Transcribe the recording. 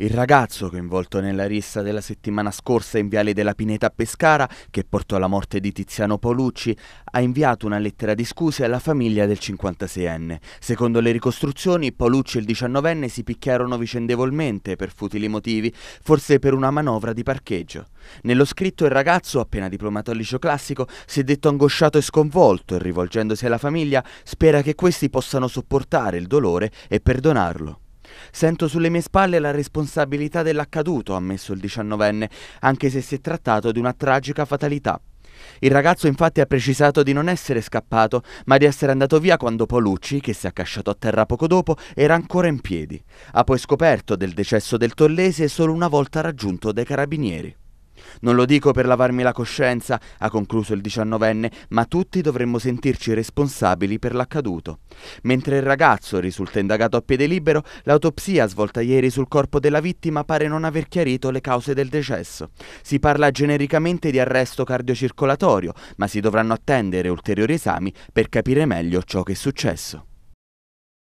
Il ragazzo coinvolto nella rissa della settimana scorsa in Viale della Pineta a Pescara, che portò alla morte di Tiziano Paolucci, ha inviato una lettera di scuse alla famiglia del 56enne. Secondo le ricostruzioni, Paolucci e il 19enne si picchiarono vicendevolmente per futili motivi, forse per una manovra di parcheggio. Nello scritto il ragazzo, appena diplomato al liceo classico, si è detto angosciato e sconvolto e rivolgendosi alla famiglia spera che questi possano sopportare il dolore e perdonarlo. Sento sulle mie spalle la responsabilità dell'accaduto, ha ammesso il diciannovenne, anche se si è trattato di una tragica fatalità. Il ragazzo infatti ha precisato di non essere scappato, ma di essere andato via quando Polucci, che si è accasciato a terra poco dopo, era ancora in piedi. Ha poi scoperto del decesso del Tollese solo una volta raggiunto dai carabinieri. Non lo dico per lavarmi la coscienza, ha concluso il diciannovenne, ma tutti dovremmo sentirci responsabili per l'accaduto. Mentre il ragazzo risulta indagato a piede libero, l'autopsia svolta ieri sul corpo della vittima pare non aver chiarito le cause del decesso. Si parla genericamente di arresto cardiocircolatorio, ma si dovranno attendere ulteriori esami per capire meglio ciò che è successo.